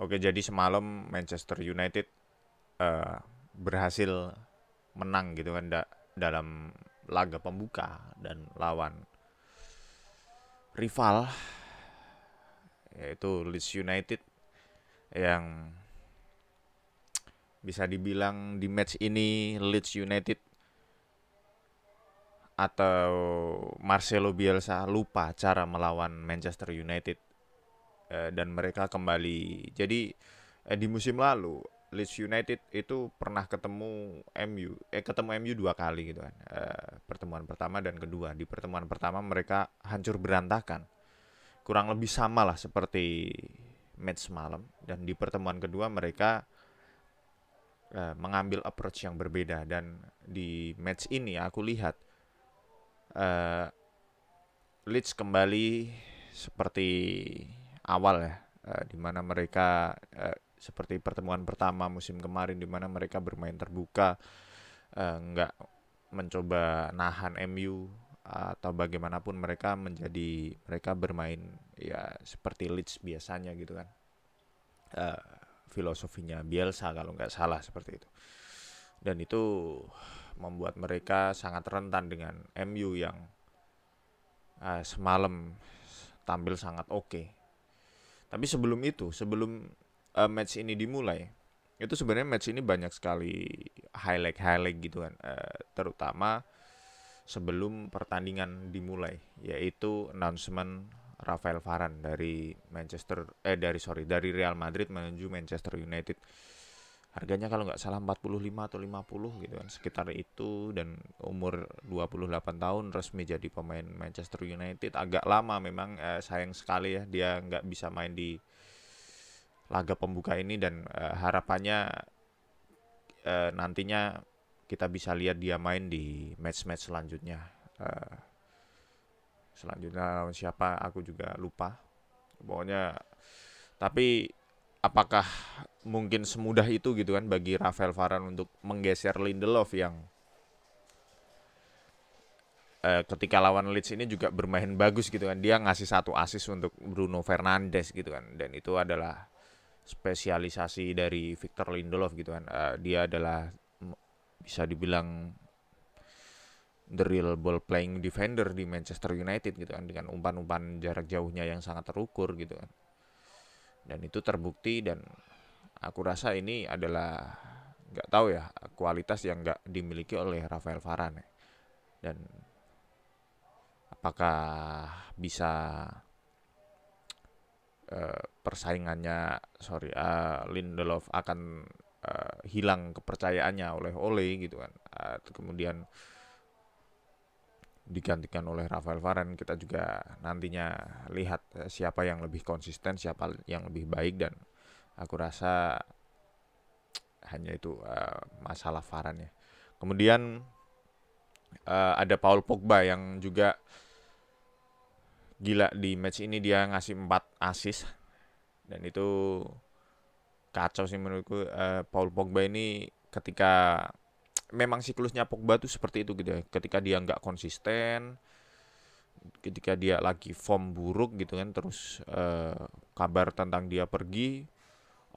Oke, jadi semalam Manchester United uh, berhasil menang gitu kan da dalam laga pembuka dan lawan rival yaitu Leeds United yang bisa dibilang di match ini Leeds United atau Marcelo Bielsa lupa cara melawan Manchester United Eh, dan mereka kembali. Jadi eh, di musim lalu Leeds United itu pernah ketemu MU, eh ketemu MU dua kali gitu kan. Eh, pertemuan pertama dan kedua. Di pertemuan pertama mereka hancur berantakan. Kurang lebih sama lah seperti match malam dan di pertemuan kedua mereka eh, mengambil approach yang berbeda dan di match ini aku lihat eh, Leeds kembali seperti awal ya, uh, di mana mereka uh, seperti pertemuan pertama musim kemarin di mana mereka bermain terbuka, uh, mencoba nahan MU atau bagaimanapun mereka menjadi mereka bermain ya seperti Leeds biasanya gitu kan uh, filosofinya Bielsa kalau nggak salah seperti itu dan itu membuat mereka sangat rentan dengan MU yang uh, semalam tampil sangat oke okay. Tapi sebelum itu, sebelum uh, match ini dimulai, itu sebenarnya match ini banyak sekali highlight-highlight gitu kan, uh, terutama sebelum pertandingan dimulai, yaitu announcement Rafael Varane dari Manchester eh dari sorry dari Real Madrid menuju Manchester United harganya kalau nggak salah 45 atau 50 gitu kan sekitar itu dan umur 28 tahun resmi jadi pemain Manchester United agak lama memang eh, sayang sekali ya dia nggak bisa main di laga pembuka ini dan eh, harapannya eh, nantinya kita bisa lihat dia main di match-match selanjutnya eh, selanjutnya siapa aku juga lupa pokoknya tapi apakah mungkin semudah itu gitu kan bagi Rafael Varane untuk menggeser Lindelof yang eh, ketika lawan Leeds ini juga bermain bagus gitu kan dia ngasih satu asis untuk Bruno Fernandes gitu kan dan itu adalah spesialisasi dari Victor Lindelof gitu kan eh, dia adalah bisa dibilang the real ball playing defender di Manchester United gitu kan dengan umpan-umpan jarak jauhnya yang sangat terukur gitu kan dan itu terbukti dan aku rasa ini adalah nggak tahu ya kualitas yang nggak dimiliki oleh Rafael Varane dan apakah bisa uh, persaingannya sorry uh, Lindelof akan uh, hilang kepercayaannya oleh Ole gitu kan uh, kemudian digantikan oleh Rafael Varane kita juga nantinya lihat siapa yang lebih konsisten siapa yang lebih baik dan Aku rasa hanya itu uh, masalah Varan ya. Kemudian uh, ada Paul Pogba yang juga gila di match ini dia ngasih 4 assist dan itu kacau sih menurutku uh, Paul Pogba ini ketika memang siklusnya Pogba tuh seperti itu gitu ya. Ketika dia nggak konsisten, ketika dia lagi form buruk gitu kan terus uh, kabar tentang dia pergi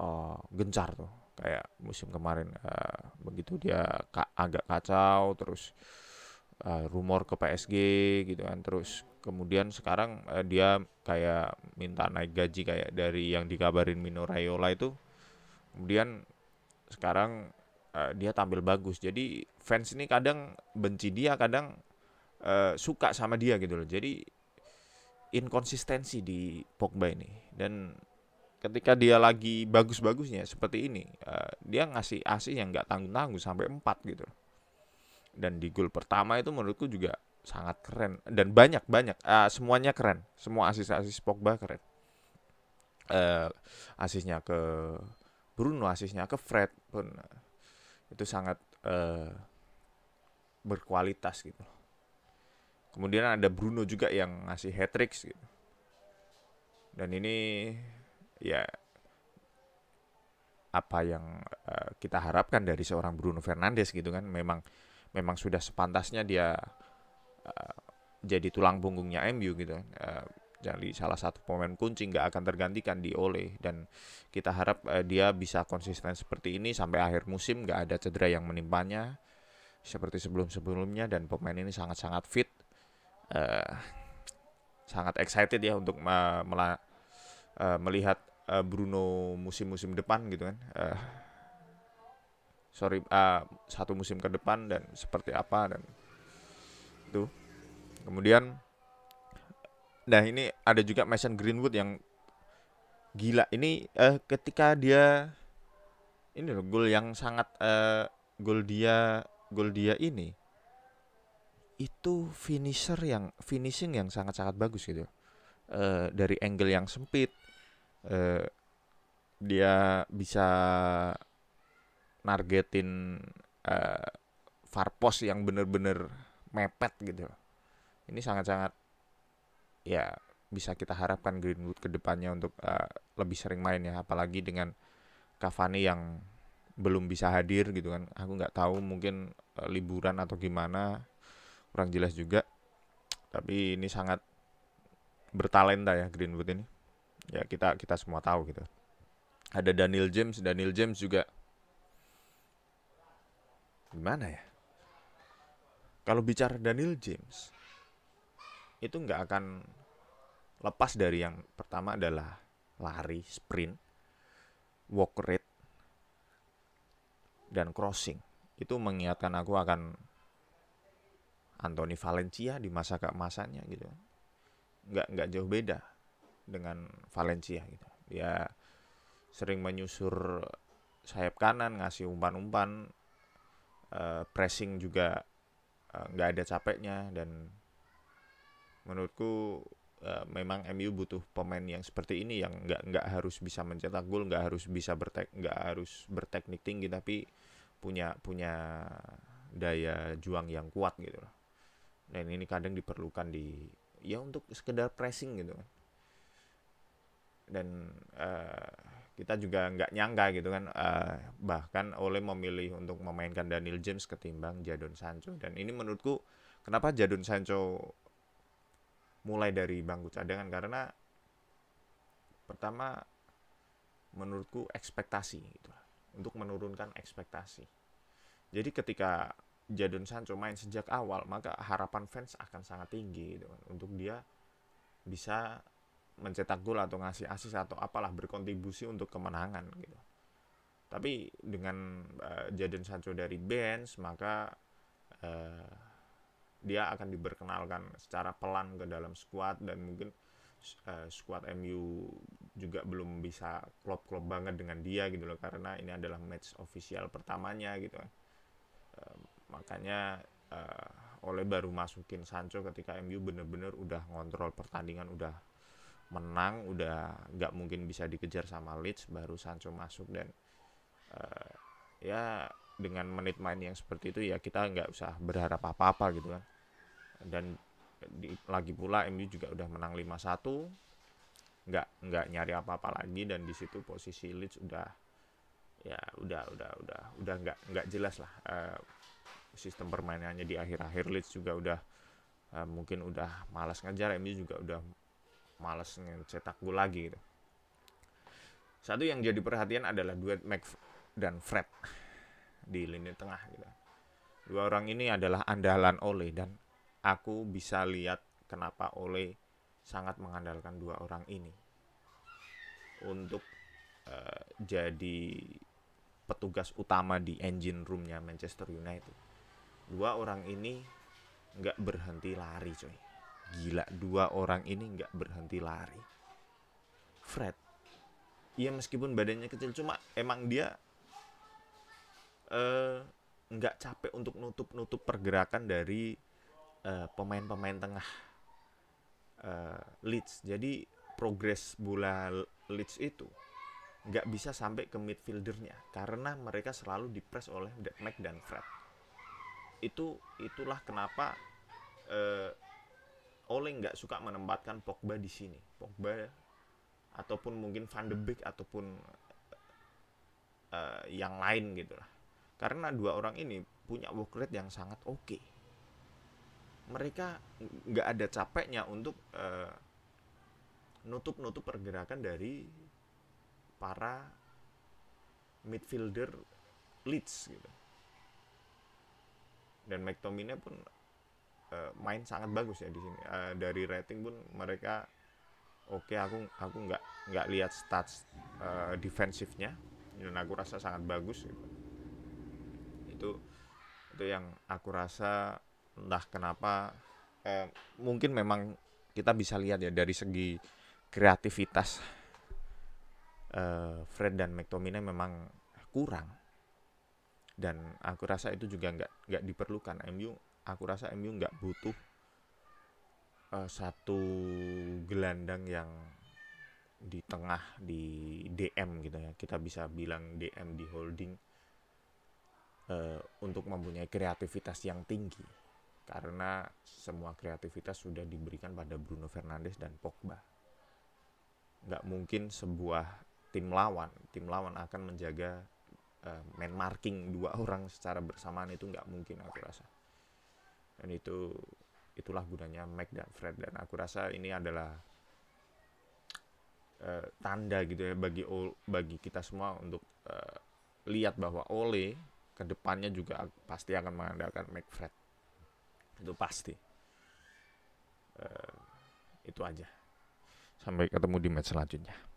uh, gencar tuh kayak musim kemarin uh, begitu dia ka agak kacau terus uh, rumor ke PSG gitu kan terus kemudian sekarang uh, dia kayak minta naik gaji kayak dari yang dikabarin Mino Raiola itu kemudian sekarang uh, dia tampil bagus jadi fans ini kadang benci dia kadang uh, suka sama dia gitu loh jadi inkonsistensi di Pogba ini dan ketika dia lagi bagus-bagusnya seperti ini uh, dia ngasih asis yang nggak tanggung-tanggung sampai empat gitu dan di gol pertama itu menurutku juga sangat keren dan banyak banyak uh, eh, semuanya keren semua asis-asis Pogba keren uh, eh, asisnya ke Bruno asisnya ke Fred pun itu sangat uh, berkualitas gitu kemudian ada Bruno juga yang ngasih hat trick gitu dan ini ya apa yang uh, kita harapkan dari seorang Bruno Fernandes gitu kan memang memang sudah sepantasnya dia uh, jadi tulang punggungnya MU gitu uh, jadi salah satu pemain kunci nggak akan tergantikan di Oleh dan kita harap uh, dia bisa konsisten seperti ini sampai akhir musim nggak ada cedera yang menimpanya seperti sebelum-sebelumnya dan pemain ini sangat-sangat fit uh, sangat excited ya untuk uh, mela- uh, melihat Eh, Bruno musim-musim depan gitu kan uh, sorry uh, satu musim ke depan dan seperti apa dan itu kemudian nah ini ada juga Mason Greenwood yang gila ini uh, ketika dia ini loh gol yang sangat uh, gol dia gol dia ini itu finisher yang finishing yang sangat sangat bagus gitu uh, dari angle yang sempit eh, dia bisa nargetin eh, post yang bener-bener mepet gitu Ini sangat-sangat ya bisa kita harapkan Greenwood kedepannya untuk uh, lebih sering main ya apalagi dengan Cavani yang belum bisa hadir gitu kan aku nggak tahu mungkin uh, liburan atau gimana kurang jelas juga tapi ini sangat bertalenta ya Greenwood ini ya kita kita semua tahu gitu ada Daniel James Daniel James juga gimana ya kalau bicara Daniel James itu nggak akan lepas dari yang pertama adalah lari sprint walk rate dan crossing itu mengingatkan aku akan Anthony Valencia di masa keemasannya gitu nggak nggak jauh beda dengan Valencia gitu. Dia ya, sering menyusur sayap kanan, ngasih umpan-umpan, uh, pressing juga eh, nggak uh, ada capeknya dan menurutku uh, memang MU butuh pemain yang seperti ini yang nggak nggak harus bisa mencetak gol, nggak harus bisa bertek nggak harus berteknik tinggi tapi punya punya daya juang yang kuat gitu loh. Dan ini kadang diperlukan di ya untuk sekedar pressing gitu kan dan uh, kita juga nggak nyangka gitu kan uh, bahkan oleh memilih untuk memainkan Daniel James ketimbang Jadon Sancho dan ini menurutku kenapa Jadon Sancho mulai dari bangku cadangan karena pertama menurutku ekspektasi gitu untuk menurunkan ekspektasi jadi ketika Jadon Sancho main sejak awal maka harapan fans akan sangat tinggi gitu kan untuk dia bisa mencetak gol atau ngasih asis atau apalah berkontribusi untuk kemenangan gitu. Tapi dengan uh, Jadon Sancho dari bench maka uh, dia akan diperkenalkan secara pelan ke dalam squad dan mungkin uh, squad MU juga belum bisa klop-klop banget dengan dia gitu loh karena ini adalah match official pertamanya gitu kan. Uh, makanya uh, oleh baru masukin Sancho ketika MU bener-bener udah ngontrol pertandingan udah menang udah nggak mungkin bisa dikejar sama Leeds baru Sancho masuk dan uh, ya dengan menit main yang seperti itu ya kita nggak usah berharap apa-apa gitu kan dan di, lagi pula MU juga udah menang 5-1 nggak nggak nyari apa-apa lagi dan di situ posisi Leeds udah ya udah udah udah udah nggak nggak jelas lah uh, sistem permainannya di akhir-akhir Leeds juga udah uh, mungkin udah malas ngejar MU juga udah males gitu, cetak gol lagi gitu. Satu yang jadi perhatian adalah duet Mac dan Fred di lini tengah gitu. Dua orang ini adalah andalan Ole dan aku bisa lihat kenapa Ole sangat mengandalkan dua orang ini untuk uh, jadi petugas utama di engine roomnya Manchester United. Dua orang ini nggak berhenti lari coy Gila, dua orang ini nggak berhenti lari. Fred, iya meskipun badannya kecil, cuma emang dia nggak eh, nggak capek untuk nutup-nutup pergerakan dari pemain eh, pemain-pemain tengah uh, Leeds. Jadi progres bola Leeds itu nggak bisa sampai ke midfieldernya karena mereka selalu dipres oleh Mac dan Fred. Itu itulah kenapa uh, oleh nggak suka menempatkan Pogba di sini. Pogba ataupun mungkin Van de Beek ataupun uh, yang lain gitu lah. Karena dua orang ini punya work rate yang sangat oke. Okay. Mereka nggak ada capeknya untuk uh, nutup-nutup pergerakan dari para midfielder Leeds gitu. Dan McTominay pun Eh, main sangat bagus ya di sini. Uh, dari rating pun mereka oke okay, aku aku nggak nggak lihat stats uh, defensifnya dan aku rasa sangat bagus gitu. itu itu yang aku rasa entah kenapa uh, mungkin memang kita bisa lihat ya dari segi kreativitas uh, Fred dan McTominay memang kurang dan aku rasa itu juga nggak nggak diperlukan MU aku rasa MU nggak butuh uh, satu gelandang yang di tengah di DM gitu ya kita bisa bilang DM di holding uh, untuk mempunyai kreativitas yang tinggi karena semua kreativitas sudah diberikan pada Bruno Fernandes dan Pogba nggak mungkin sebuah tim lawan tim lawan akan menjaga uh, eh, man marking dua orang secara bersamaan itu nggak mungkin aku rasa dan itu itulah gunanya Mac dan Fred dan aku rasa ini adalah uh, tanda gitu ya bagi bagi kita semua untuk uh, lihat bahwa Ole kedepannya juga pasti akan mengandalkan Mac Fred itu pasti uh, itu aja sampai ketemu di match selanjutnya